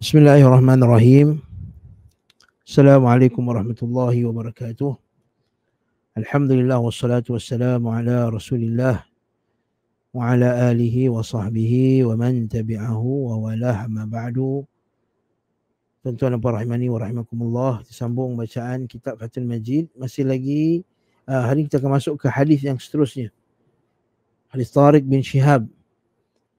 بسم الله الرحمن الرحيم السلام عليكم ورحمة الله وبركاته الحمد لله والصلاة والسلام على رسول الله وعلى آله وصحبه ومن تبعه وولاه ما بعد Tuan-tuan dan puan rahimani wa rahimakumullah Disambung bacaan kitab Fathul Majid Masih lagi uh, hari kita akan masuk ke hadis yang seterusnya Hadis Tariq bin Syihab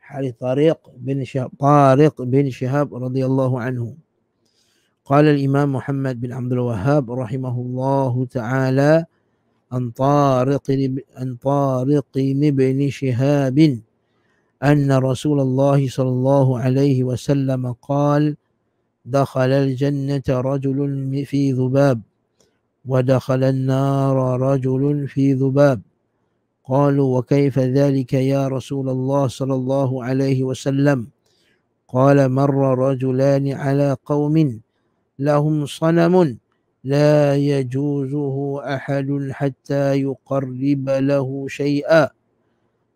حديث طارق بن شهاب طارق بن شهاب رضي الله عنه قال الإمام محمد بن عبد الوهاب رحمه الله تعالى عن طارق عن طارق بن شهاب أن رسول الله صلى الله عليه وسلم قال دخل الجنة رجل في ذباب ودخل النار رجل في ذباب قالوا وكيف ذلك يا رسول الله صلى الله عليه وسلم قال مر رجلان على قوم لهم صنم لا يجوزه أحد حتى يقرب له شيئا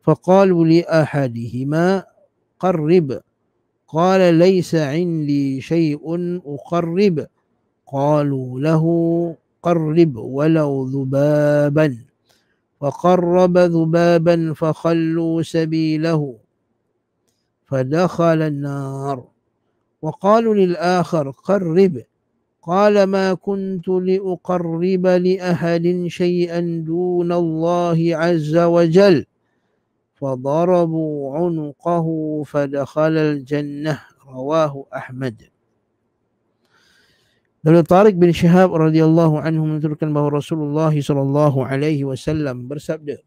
فقالوا لأحدهما قرب قال ليس عندي شيء أقرب قالوا له قرب ولو ذبابا وقرب ذبابا فخلوا سبيله فدخل النار وقالوا للآخر قرب قال ما كنت لأقرب لأحد شيئا دون الله عز وجل فضربوا عنقه فدخل الجنة رواه أحمد Dari Tariq bin Shahab radhiyallahu anhu menuturkan bahawa Rasulullah sallallahu alaihi wasallam bersabda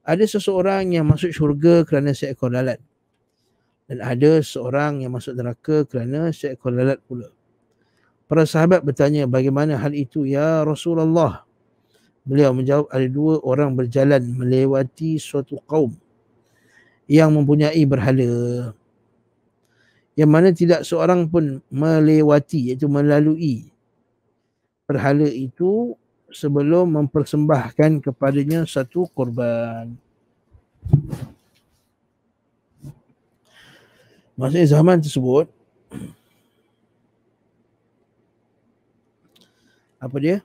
Ada seseorang yang masuk syurga kerana seekor lalat dan ada seorang yang masuk neraka kerana seekor lalat pula. Para sahabat bertanya bagaimana hal itu ya Rasulullah. Beliau menjawab ada dua orang berjalan melewati suatu kaum yang mempunyai berhala yang mana tidak seorang pun melewati iaitu melalui perhala itu sebelum mempersembahkan kepadanya satu korban. Masa zaman tersebut apa dia?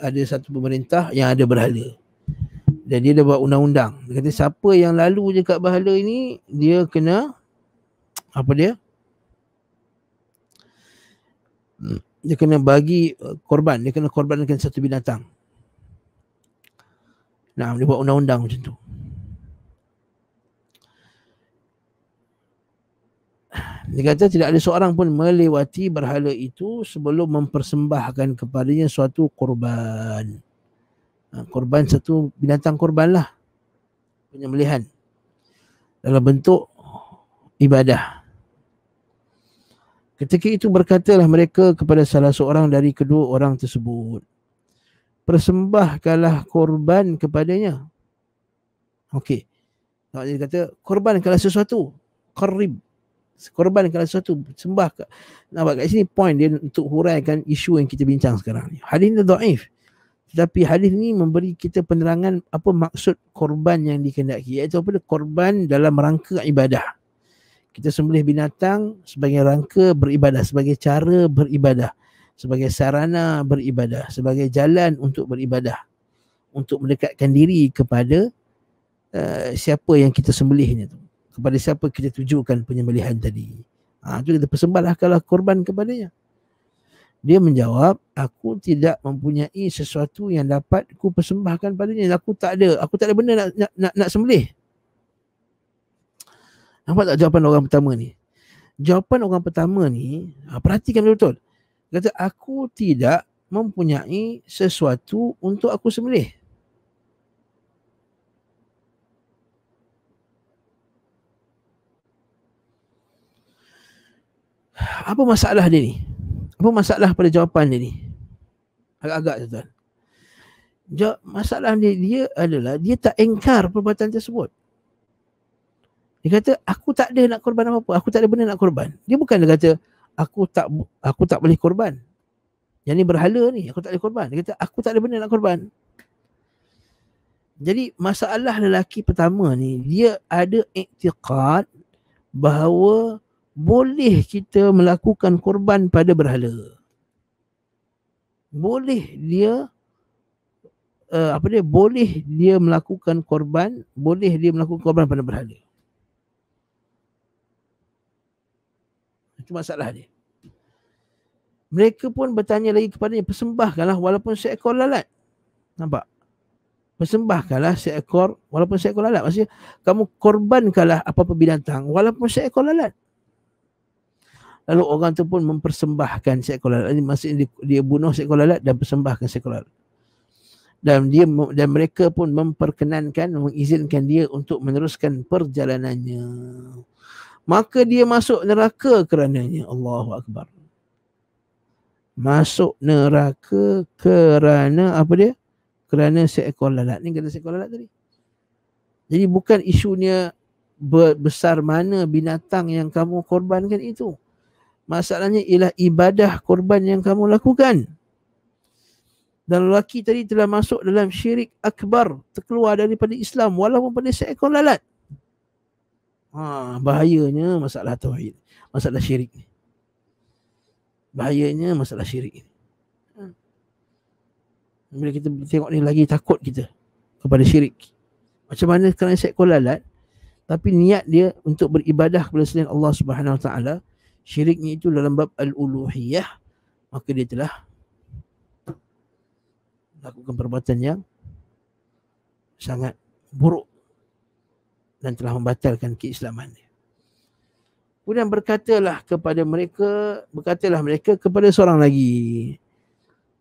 Ada satu pemerintah yang ada berhala. Dan dia dah buat undang-undang. Dia kata siapa yang lalu je kat berhala ini, dia kena apa dia? Uh, Hmm. dia kena bagi uh, korban dia kena korban dengan satu binatang nah dia buat undang-undang macam tu Dia kata tidak ada seorang pun melewati berhala itu sebelum mempersembahkan kepadanya suatu korban. Ha, korban satu binatang korban lah. Penyembelihan. Dalam bentuk ibadah. Ketika itu berkatalah mereka kepada salah seorang dari kedua orang tersebut. Persembahkanlah korban kepadanya. Okey. Maksudnya dia kata korbankanlah sesuatu. korban Korbankanlah sesuatu. Sembah. Nampak kat sini point dia untuk huraikan isu yang kita bincang sekarang ni. Hadis ni da'if. Tetapi hadis ni memberi kita penerangan apa maksud korban yang dikendaki. Iaitu apa dia? Korban dalam rangka ibadah kita sembelih binatang sebagai rangka beribadah, sebagai cara beribadah, sebagai sarana beribadah, sebagai jalan untuk beribadah, untuk mendekatkan diri kepada uh, siapa yang kita sembelihnya tu. Kepada siapa kita tujukan penyembelihan tadi. Ha, itu kita persembahlah kalau korban kepadanya. Dia menjawab, aku tidak mempunyai sesuatu yang dapat ku persembahkan padanya. Aku tak ada, aku tak ada benda nak nak nak, nak sembelih. Nampak tak jawapan orang pertama ni? Jawapan orang pertama ni, ah, perhatikan betul-betul. Kata, aku tidak mempunyai sesuatu untuk aku sembelih. Apa masalah dia ni? Apa masalah pada jawapan dia ni? Agak-agak tuan. Masalah dia, dia adalah dia tak engkar perbuatan tersebut. Dia kata aku tak ada nak korban apa-apa. Aku tak ada benda nak korban. Dia bukan dia kata aku tak aku tak boleh korban. Yang ni berhala ni aku tak boleh korban. Dia kata aku tak ada benda nak korban. Jadi masalah lelaki pertama ni dia ada iktiqat bahawa boleh kita melakukan korban pada berhala. Boleh dia uh, apa dia boleh dia melakukan korban, boleh dia melakukan korban pada berhala. Itu masalah dia. Mereka pun bertanya lagi kepadanya, persembahkanlah walaupun seekor lalat. Nampak? Persembahkanlah seekor, walaupun seekor lalat. Maksudnya, kamu korbankanlah apa-apa binatang, walaupun seekor lalat. Lalu orang tu pun mempersembahkan seekor lalat. Ini maksudnya dia, dia bunuh seekor lalat dan persembahkan seekor lalat. Dan dia dan mereka pun memperkenankan, mengizinkan dia untuk meneruskan perjalanannya maka dia masuk neraka kerananya Allahu akbar masuk neraka kerana apa dia kerana seekor lalat ni kata seekor lalat tadi jadi bukan isunya besar mana binatang yang kamu korbankan itu masalahnya ialah ibadah korban yang kamu lakukan dan lelaki tadi telah masuk dalam syirik akbar terkeluar daripada Islam walaupun pada seekor lalat Ha, bahayanya masalah tauhid. Masalah syirik. Bahayanya masalah syirik. Ha. Bila kita tengok ni lagi takut kita kepada syirik. Macam mana kerana seekor lalat tapi niat dia untuk beribadah kepada selain Allah Subhanahu Wa Taala syiriknya itu dalam bab al-uluhiyah maka dia telah lakukan perbuatan yang sangat buruk dan telah membatalkan keislaman dia. Kemudian berkatalah kepada mereka, berkatalah mereka kepada seorang lagi.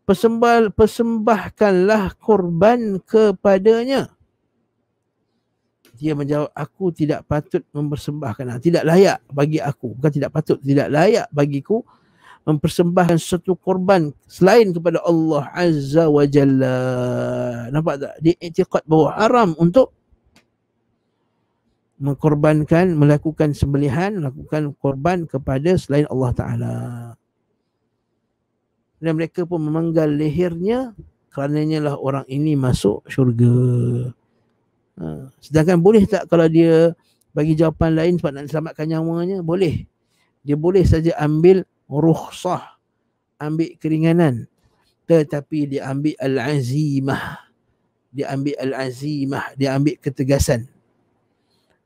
Persembah, persembahkanlah korban kepadanya. Dia menjawab, aku tidak patut mempersembahkan. Ah, tidak layak bagi aku. Bukan tidak patut, tidak layak bagiku mempersembahkan satu korban selain kepada Allah Azza wa Jalla. Nampak tak? Dia etiqat bahawa haram untuk mengkorbankan, melakukan sembelihan, melakukan korban kepada selain Allah Ta'ala. Dan mereka pun memenggal lehernya kerana lah orang ini masuk syurga. Ha. Sedangkan boleh tak kalau dia bagi jawapan lain sebab nak selamatkan nyawanya? Boleh. Dia boleh saja ambil rukhsah. Ambil keringanan. Tetapi dia ambil al-azimah. Dia ambil al-azimah. Dia ambil ketegasan.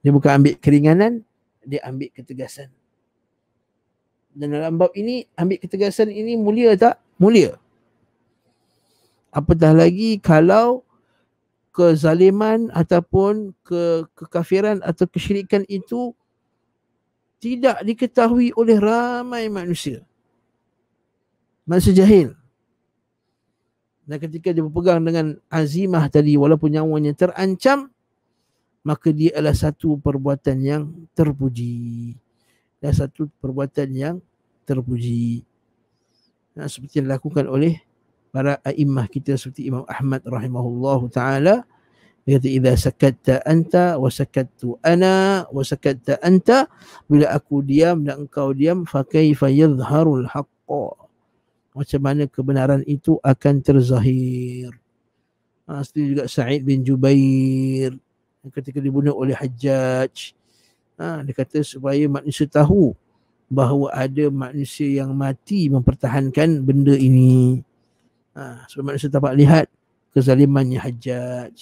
Dia bukan ambil keringanan, dia ambil ketegasan. Dan dalam bab ini, ambil ketegasan ini mulia tak? Mulia. Apatah lagi kalau kezaliman ataupun ke kekafiran atau kesyirikan itu tidak diketahui oleh ramai manusia. Manusia jahil. Dan ketika dia berpegang dengan azimah tadi walaupun nyawanya terancam, maka dia adalah satu perbuatan yang terpuji. Dan satu perbuatan yang terpuji. Nah, ha, seperti yang dilakukan oleh para a'immah kita seperti Imam Ahmad rahimahullah ta'ala. Dia kata, Iza sakatta anta wa sakattu ana wa sakatta anta. Bila aku diam dan engkau diam, fakaifa yadharul haqqa. Macam mana kebenaran itu akan terzahir. Ha, nah, juga Sa'id bin Jubair ketika dibunuh oleh Hajjaj. Ha, dia kata supaya manusia tahu bahawa ada manusia yang mati mempertahankan benda ini. Ha, sebab manusia tak lihat kezalimannya Hajjaj.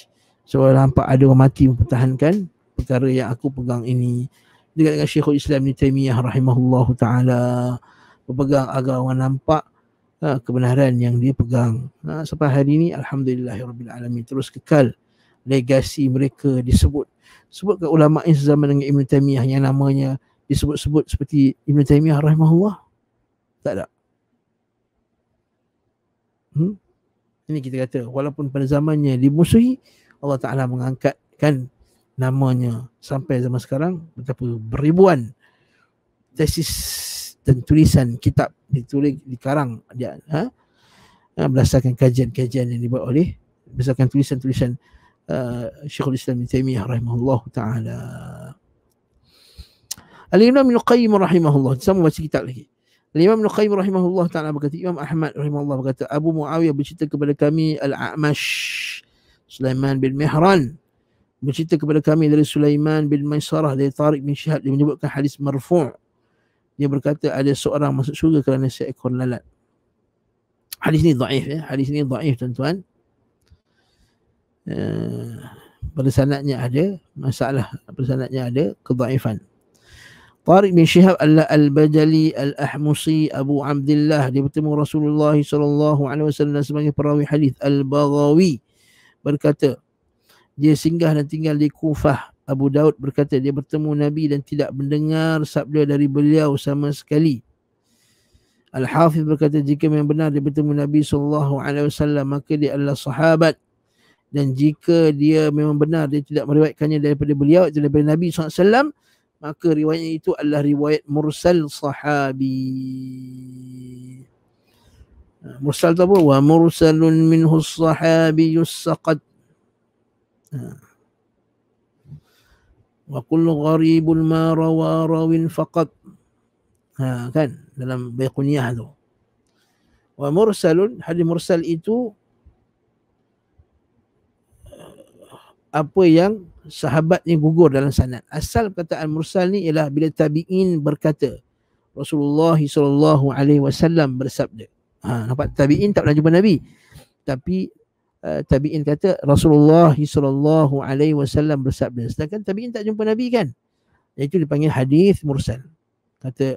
Sebab nampak ada orang mati mempertahankan perkara yang aku pegang ini. Dekat dengan Syekhul Islam ni Taimiyah rahimahullahu ta'ala pegang agar orang nampak ha, kebenaran yang dia pegang. Ha, sampai hari ini Alhamdulillah terus kekal legasi mereka disebut sebut ke ulama zaman dengan Ibn Taymiyah yang namanya disebut-sebut seperti Ibn Taymiyah rahimahullah tak ada hmm? ini kita kata walaupun pada zamannya dimusuhi Allah Ta'ala mengangkatkan namanya sampai zaman sekarang betapa beribuan tesis dan tulisan kitab ditulis dikarang dia ha? ha berdasarkan kajian-kajian yang dibuat oleh berdasarkan tulisan-tulisan شيخ الاسلام ابن تيميه رحمه الله taala الامام imam القيم رحمه الله sama baca kitab lagi. Al-Imam Ibn Qayyim rahimahullah taala berkata Imam Ahmad rahimahullah berkata Abu Muawiyah bercerita kepada kami Al-A'mash Sulaiman bin Mihran bercerita kepada kami dari سليمان بن ميسره dari طارق بن شهاب dia menyebutkan hadis مرفوع dia berkata ada seorang masuk syurga kerana seekor lalat hadis ni dhaif ya hadis ni dhaif tuan-tuan bersanadnya eh, ada masalah bersanadnya ada kedhaifan Tariq bin Shihab al-Bajali al-Ahmusi Abu Abdullah dia bertemu Rasulullah sallallahu alaihi wasallam sebagai perawi hadis al-Baghawi berkata dia singgah dan tinggal di Kufah Abu Daud berkata dia bertemu Nabi dan tidak mendengar sabda dari beliau sama sekali Al-Hafiz berkata jika memang benar dia bertemu Nabi sallallahu alaihi wasallam maka dia adalah sahabat dan jika dia memang benar dia tidak meriwayatkannya daripada beliau daripada Nabi SAW maka riwayat itu adalah riwayat mursal sahabi ha, mursal tu apa? wa mursalun minhu sahabi yussaqad ha. wa kullu gharibul ma rawa rawin faqad ha, kan dalam bayi tu wa mursalun hadis mursal itu apa yang sahabatnya gugur dalam sanad. Asal perkataan mursal ni ialah bila tabi'in berkata Rasulullah sallallahu alaihi wasallam bersabda. Ha nampak tabi'in tak pernah jumpa nabi. Tapi uh, tabi'in kata Rasulullah sallallahu alaihi wasallam bersabda. Sedangkan tabi'in tak jumpa nabi kan? Itu dipanggil hadis mursal. Kata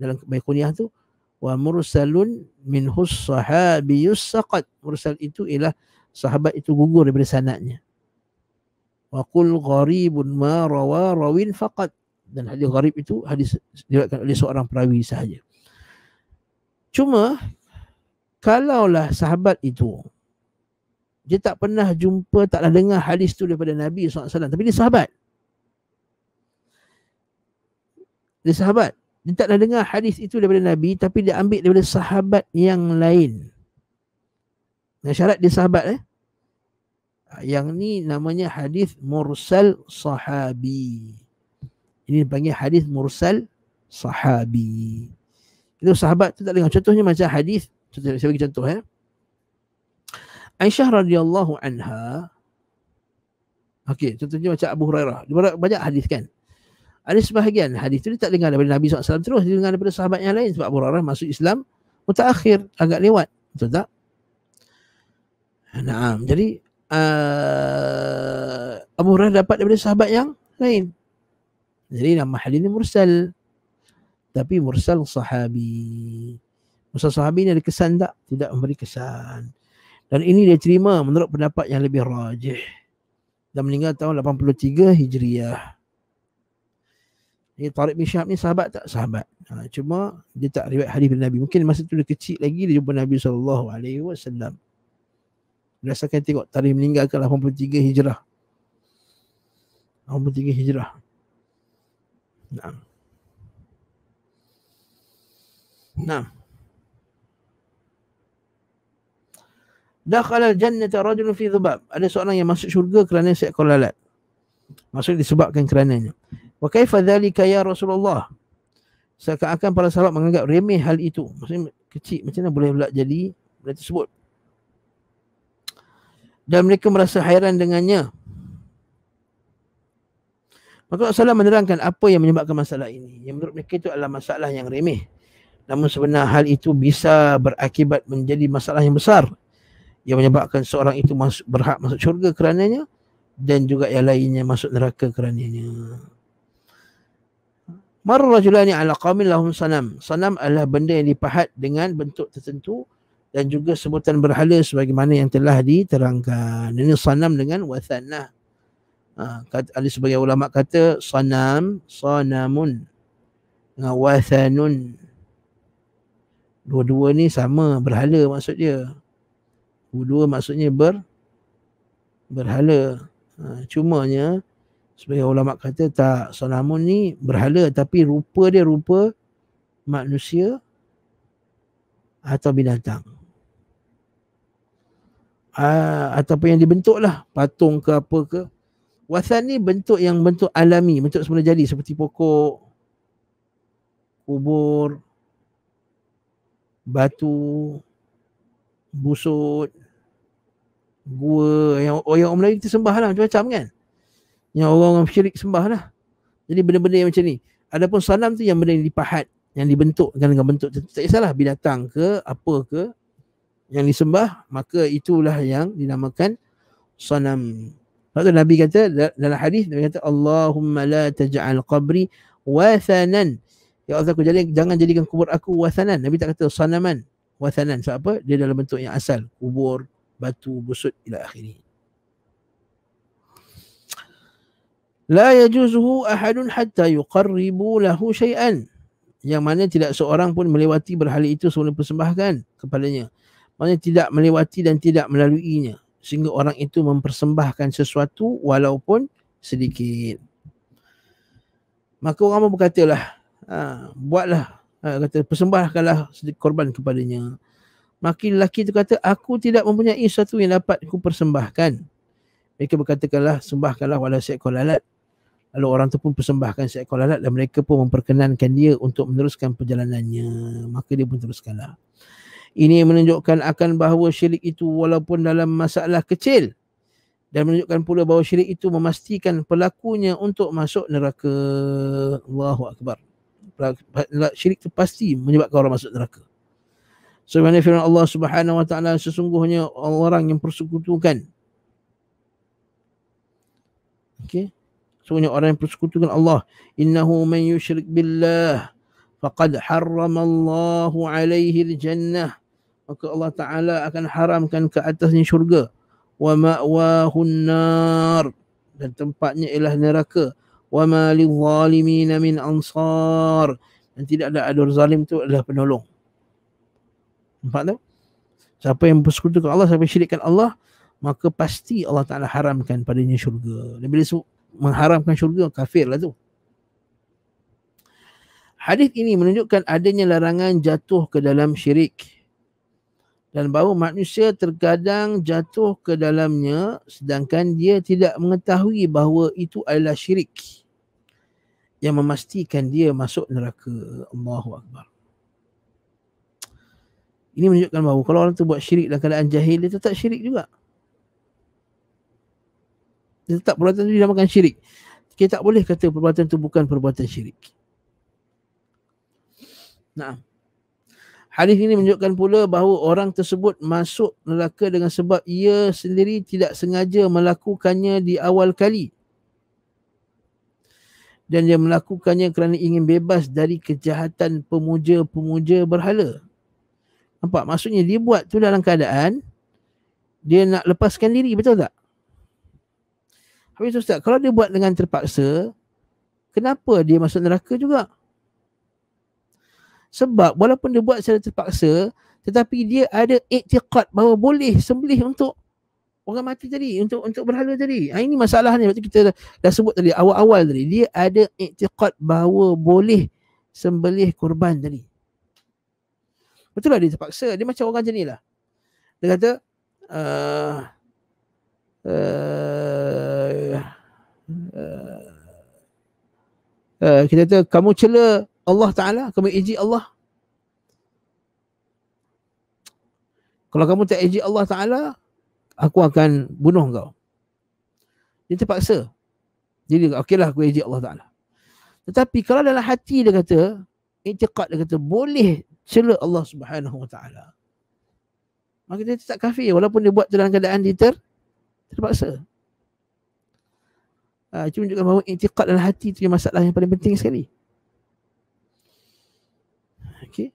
dalam baikuniyah tu wa mursalun minhus sahabiyus saqat. Mursal itu ialah sahabat itu gugur daripada sanadnya wa qul gharibun ma rawa rawin faqat dan hadis gharib itu hadis diriwayatkan oleh seorang perawi sahaja cuma kalaulah sahabat itu dia tak pernah jumpa taklah dengar hadis itu daripada Nabi SAW tapi dia sahabat dia sahabat dia taklah dengar hadis itu daripada Nabi tapi dia ambil daripada sahabat yang lain dengan syarat dia sahabat eh yang ni namanya hadis mursal sahabi. Ini panggil hadis mursal sahabi. Itu sahabat tu tak dengar. Contohnya macam hadis, contoh saya bagi contoh eh. Aisyah radhiyallahu anha. Okey, contohnya macam Abu Hurairah. Banyak hadis kan? Ada sebahagian hadis tu dia tak dengar daripada Nabi SAW terus. Dia dengar daripada sahabat yang lain. Sebab Abu Hurairah masuk Islam. Mutaakhir Agak lewat. Betul tak? Nah, jadi uh, Abu Hurairah dapat daripada sahabat yang lain. Jadi nama hadis ini mursal. Tapi mursal sahabi. Mursal sahabi ini ada kesan tak? Tidak memberi kesan. Dan ini dia terima menurut pendapat yang lebih rajih. Dan meninggal tahun 83 Hijriah. Ini Tariq bin Syahab ni sahabat tak? Sahabat. Ha, cuma dia tak riwayat hadis dari Nabi. Mungkin masa tu dia kecil lagi dia jumpa Nabi SAW. Alaihi berdasarkan tengok tarikh meninggal ke 83 Hijrah. 83 Hijrah. Nah. Nah. Dakhala jannah jannata rajul fi dhubab. Ada seorang yang masuk syurga kerana seekor lalat. masuk disebabkan kerananya. Wa kaifa dhalika kaya Rasulullah? Seakan-akan para sahabat menganggap remeh hal itu. Maksudnya kecil macam mana boleh pula jadi benda tersebut dan mereka merasa hairan dengannya. Maka Rasulullah menerangkan apa yang menyebabkan masalah ini. Yang menurut mereka itu adalah masalah yang remeh. Namun sebenarnya hal itu bisa berakibat menjadi masalah yang besar. Yang menyebabkan seorang itu masuk, berhak masuk syurga kerananya. Dan juga yang lainnya masuk neraka kerananya. Marrajulani ala qawmin lahum sanam. Sanam adalah benda yang dipahat dengan bentuk tertentu dan juga sebutan berhala sebagaimana yang telah diterangkan. Ini sanam dengan wathanah. Ha, kata, ahli sebagai ulama kata sanam, sanamun dengan wathanun. Dua-dua ni sama berhala maksud dia. Dua-dua maksudnya ber berhala. Ha, cumanya sebagai ulama kata tak sanamun ni berhala tapi rupa dia rupa manusia atau binatang. Ah, ataupun yang dibentuk lah patung ke apa ke wasan ni bentuk yang bentuk alami bentuk semula jadi seperti pokok kubur batu busut gua yang oh, orang Melayu kita sembah lah macam-macam kan yang orang-orang syirik sembah lah jadi benda-benda yang macam ni adapun sanam tu yang benda yang dipahat yang dibentuk kan, dengan bentuk tak kisahlah binatang ke apa ke yang disembah maka itulah yang dinamakan sanam. Lalu Nabi kata dalam hadis Nabi kata Allahumma la taj'al qabri wathanan. Ya Allah aku jadikan jangan jadikan kubur aku wathanan. Nabi tak kata sanaman wathanan. Sebab apa? Dia dalam bentuk yang asal. Kubur, batu, busut ila akhiri. لا يجوزه أحد حتى يقرب له شيئا. Yang mana tidak seorang pun melewati berhala itu sebelum persembahkan kepadanya maknanya tidak melewati dan tidak melaluinya sehingga orang itu mempersembahkan sesuatu walaupun sedikit maka orang pun berkatalah ha, buatlah ha, kata persembahkanlah sedikit korban kepadanya maka lelaki itu kata aku tidak mempunyai sesuatu yang dapat aku persembahkan mereka berkatakanlah sembahkanlah walau seekor lalat Lalu orang itu pun persembahkan seekor lalat dan mereka pun memperkenankan dia untuk meneruskan perjalanannya. Maka dia pun teruskanlah. Ini menunjukkan akan bahawa syirik itu walaupun dalam masalah kecil dan menunjukkan pula bahawa syirik itu memastikan pelakunya untuk masuk neraka. Allahu akbar. Syirik itu pasti menyebabkan orang masuk neraka. Sebenarnya firman Allah Subhanahu wa taala sesungguhnya orang yang persekutukan okay, Sesungguhnya orang yang persekutukan Allah, innahu man yushrik billah faqad harramallahu alaihi jannah maka Allah Taala akan haramkan ke atasnya syurga wa ma'wahun nar dan tempatnya ialah neraka wa ma lizalimin min ansar dan tidak ada adur zalim tu adalah penolong nampak tak siapa yang bersekutu dengan Allah siapa syirikkan Allah maka pasti Allah Taala haramkan padanya syurga dan bila sebut mengharamkan syurga kafir lah tu Hadis ini menunjukkan adanya larangan jatuh ke dalam syirik dan bahawa manusia terkadang jatuh ke dalamnya sedangkan dia tidak mengetahui bahawa itu adalah syirik yang memastikan dia masuk neraka. Allahu Akbar. Ini menunjukkan bahawa kalau orang tu buat syirik dalam keadaan jahil, dia tetap syirik juga. Dia tetap perbuatan tu dinamakan syirik. Kita tak boleh kata perbuatan tu bukan perbuatan syirik. Nah. Hadis ini menunjukkan pula bahawa orang tersebut masuk neraka dengan sebab ia sendiri tidak sengaja melakukannya di awal kali. Dan dia melakukannya kerana ingin bebas dari kejahatan pemuja-pemuja berhala. Nampak? Maksudnya dia buat tu dalam keadaan dia nak lepaskan diri. Betul tak? Habis Ustaz, kalau dia buat dengan terpaksa, kenapa dia masuk neraka juga? Sebab walaupun dia buat secara terpaksa, tetapi dia ada iktiqat bahawa boleh sembelih untuk orang mati tadi, untuk untuk berhala tadi. Ha, ini masalahnya, waktu kita dah, dah sebut tadi, awal-awal tadi. Dia ada iktiqat bahawa boleh sembelih kurban tadi. Betul lah dia terpaksa. Dia macam orang macam ni lah. Dia kata, uh, uh, uh, uh, kita kata, kamu cela Allah Ta'ala, kamu ejek Allah. Kalau kamu tak ejek Allah Ta'ala, aku akan bunuh kau. Dia terpaksa. Jadi, okeylah aku ejek Allah Ta'ala. Tetapi kalau dalam hati dia kata, intiqat dia kata, boleh cela Allah Subhanahu Wa Ta'ala. Maka dia tak kafir walaupun dia buat dalam keadaan dia ter, terpaksa. Ha, itu menunjukkan bahawa intiqat dalam hati itu masalah yang paling penting sekali. Okey.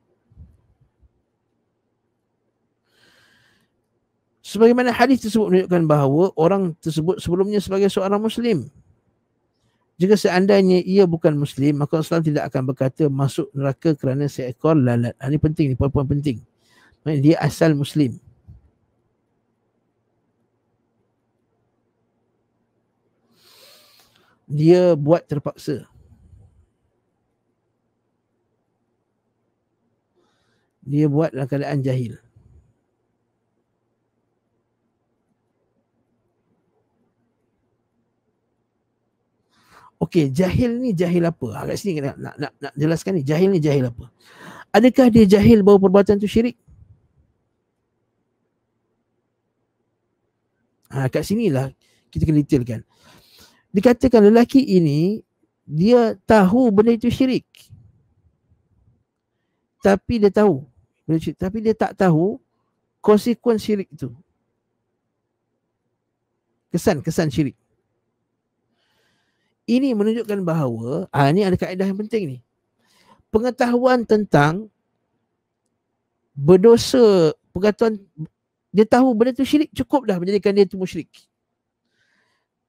Sebagaimana hadis tersebut menunjukkan bahawa orang tersebut sebelumnya sebagai seorang muslim. Jika seandainya ia bukan muslim, maka Islam tidak akan berkata masuk neraka kerana seekor lalat. Ha, ini penting ini poin-poin penting. Dia asal muslim. Dia buat terpaksa. dia buat dalam keadaan jahil. Okey, jahil ni jahil apa? Ha, kat sini nak, nak, nak, nak jelaskan ni, jahil ni jahil apa? Adakah dia jahil bahawa perbuatan tu syirik? Ha, kat lah kita kena detailkan. Dikatakan lelaki ini, dia tahu benda itu syirik. Tapi dia tahu bila tapi dia tak tahu konsekuen syirik itu. Kesan-kesan syirik. Ini menunjukkan bahawa, ah, ini ada kaedah yang penting ni. Pengetahuan tentang berdosa, pengetahuan, dia tahu benda tu syirik cukup dah menjadikan dia tu musyrik.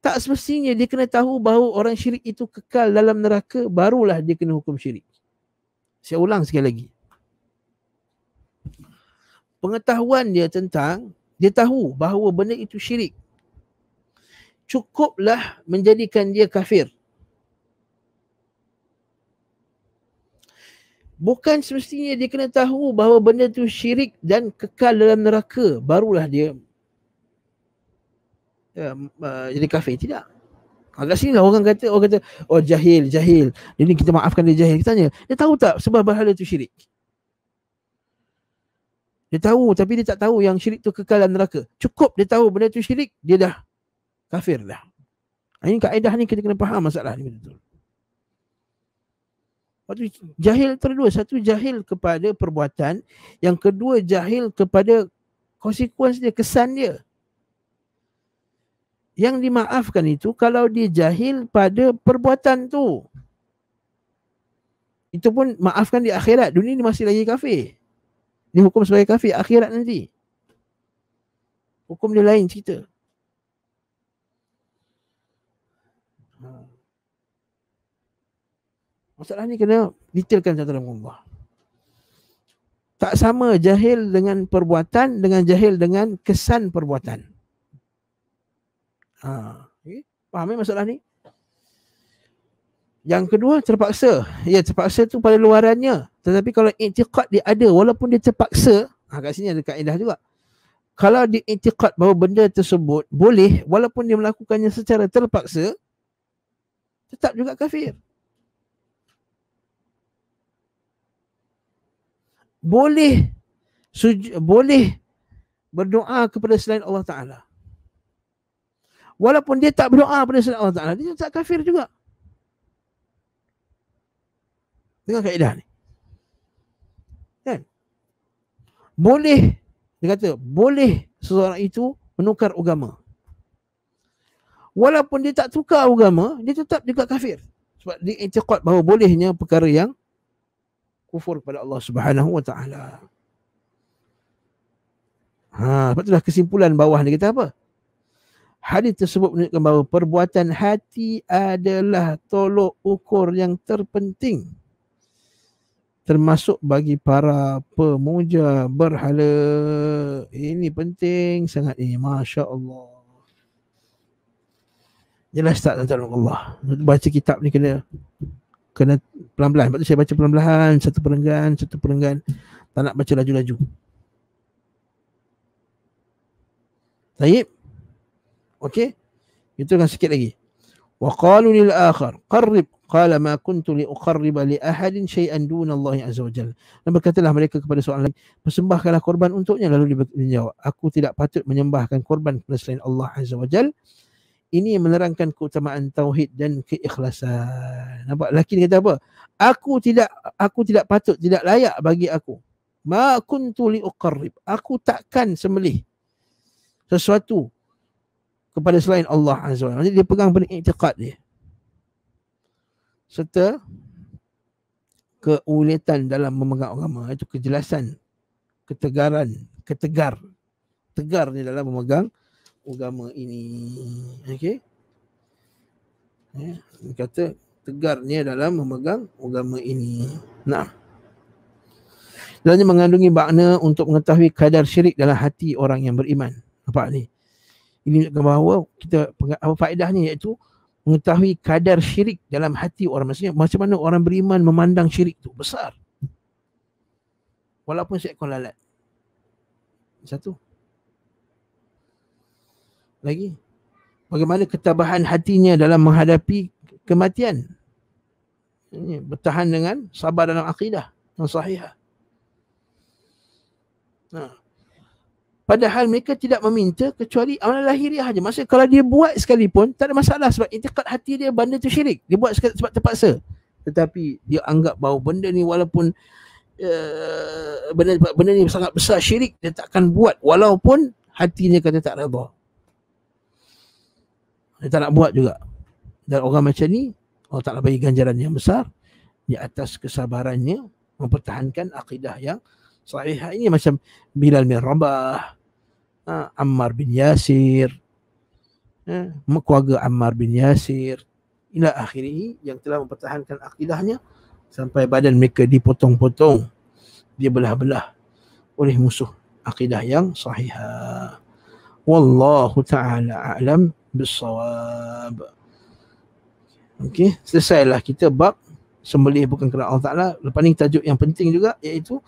Tak semestinya dia kena tahu bahawa orang syirik itu kekal dalam neraka, barulah dia kena hukum syirik. Saya ulang sekali lagi pengetahuan dia tentang dia tahu bahawa benda itu syirik cukuplah menjadikan dia kafir bukan semestinya dia kena tahu bahawa benda itu syirik dan kekal dalam neraka barulah dia uh, uh, jadi kafir tidak Agak ha, sini lah orang kata, orang kata, oh jahil, jahil. Jadi kita maafkan dia jahil. Kita tanya, dia tahu tak sebab bahala itu syirik? Dia tahu tapi dia tak tahu yang syirik tu kekal dalam neraka. Cukup dia tahu benda tu syirik, dia dah kafir dah. Ha, ini kaedah ni kita kena faham masalah ni betul. Satu jahil terdua. Satu jahil kepada perbuatan. Yang kedua jahil kepada konsekuens dia, kesan dia. Yang dimaafkan itu kalau dia jahil pada perbuatan tu. Itu pun maafkan di akhirat. Dunia ni masih lagi kafir. Dia hukum sebagai kafir akhirat nanti. Hukum dia lain cerita. Masalah ni kena detailkan satu dalam Allah. Tak sama jahil dengan perbuatan dengan jahil dengan kesan perbuatan. Ha. Okay. Faham ni eh masalah ni? Yang kedua terpaksa. Ya terpaksa tu pada luarannya. Tetapi kalau i'tiqad dia ada walaupun dia terpaksa, ha, kat sini ada kaedah juga. Kalau dia i'tiqad bahawa benda tersebut boleh walaupun dia melakukannya secara terpaksa, tetap juga kafir. Boleh suju, boleh berdoa kepada selain Allah Ta'ala. Walaupun dia tak berdoa kepada selain Allah Ta'ala, dia tak kafir juga. Dengar kaedah ni. Kan? Boleh, dia kata, boleh seseorang itu menukar agama. Walaupun dia tak tukar agama, dia tetap juga kafir. Sebab dia intiqat bahawa bolehnya perkara yang kufur kepada Allah Subhanahu Wa Taala. Ha, sebab itulah kesimpulan bawah ni kita apa? Hadis tersebut menunjukkan bahawa perbuatan hati adalah tolok ukur yang terpenting termasuk bagi para pemuja berhala. Ini penting sangat ini. Masya Allah. Jelas tak tuan-tuan Allah. Baca kitab ni kena kena pelan-pelan. Sebab tu saya baca pelan-pelan. Satu perenggan, satu perenggan. Tak nak baca laju-laju. Taib. Okey. Itu akan sikit lagi. Wa qalu qarrib Qala ma kuntu li uqarriba li ahadin syai'an duna Allah azza wa jalla. berkatalah mereka kepada seorang lain, persembahkanlah korban untuknya lalu dia menjawab, aku tidak patut menyembahkan korban kepada selain Allah azza wa Ini menerangkan keutamaan tauhid dan keikhlasan. Nampak laki ni kata apa? Aku tidak aku tidak patut, tidak layak bagi aku. Ma kuntu li uqarrib. Aku takkan sembelih sesuatu kepada selain Allah azza wa Maksudnya dia pegang pada iktikad dia serta keuletan dalam memegang agama itu kejelasan ketegaran ketegar tegar ni dalam memegang agama ini okey ya eh, kata tegarnya dalam memegang agama ini nah Selanjutnya mengandungi makna untuk mengetahui kadar syirik dalam hati orang yang beriman. Nampak ni? Ini menunjukkan bahawa kita, apa faedahnya iaitu mengetahui kadar syirik dalam hati orang. Maksudnya macam mana orang beriman memandang syirik tu besar. Walaupun saya seekor lalat. Satu. Lagi. Bagaimana ketabahan hatinya dalam menghadapi kematian. Ini, bertahan dengan sabar dalam akidah yang sahihah. Ha. Nah. Padahal mereka tidak meminta kecuali amalan lahiriah saja. Maksudnya kalau dia buat sekalipun, tak ada masalah sebab intikat hati dia benda tu syirik. Dia buat sebab terpaksa. Tetapi dia anggap bahawa benda ni walaupun uh, benda, benda ni sangat besar syirik, dia takkan buat walaupun hatinya kata tak redha. Dia tak nak buat juga. Dan orang macam ni, Allah Ta'ala bagi ganjaran yang besar di atas kesabarannya mempertahankan akidah yang Sahihah ini macam Bilal bin Rabah, uh, Ammar bin Yasir uh, keluarga Ammar bin Yasir inilah akhiri yang telah mempertahankan akidahnya sampai badan mereka dipotong-potong dia belah-belah oleh musuh akidah yang sahih. wallahu taala a'lam bisawab okey selesailah kita bab sembelih bukan kerana Allah Taala lepas ni tajuk yang penting juga iaitu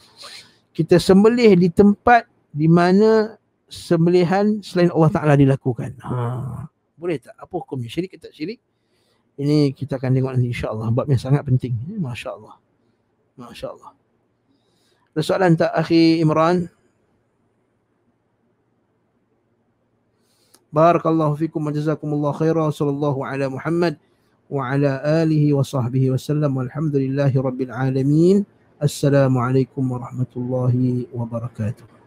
kita sembelih di tempat di mana sembelihan selain Allah Ta'ala dilakukan. Ha. Boleh tak? Apa hukumnya? Syirik ke tak syirik? Ini kita akan tengok nanti insyaAllah. Bab yang sangat penting. Eh, Masya Allah. Masya Allah. Ada soalan tak akhi Imran? Barakallahu fikum majazakumullah khairah. sallallahu ala Muhammad wa ala alihi wa sahbihi wa sallam walhamdulillahi rabbil alamin. Assalamualaikum warahmatullahi wabarakatuh.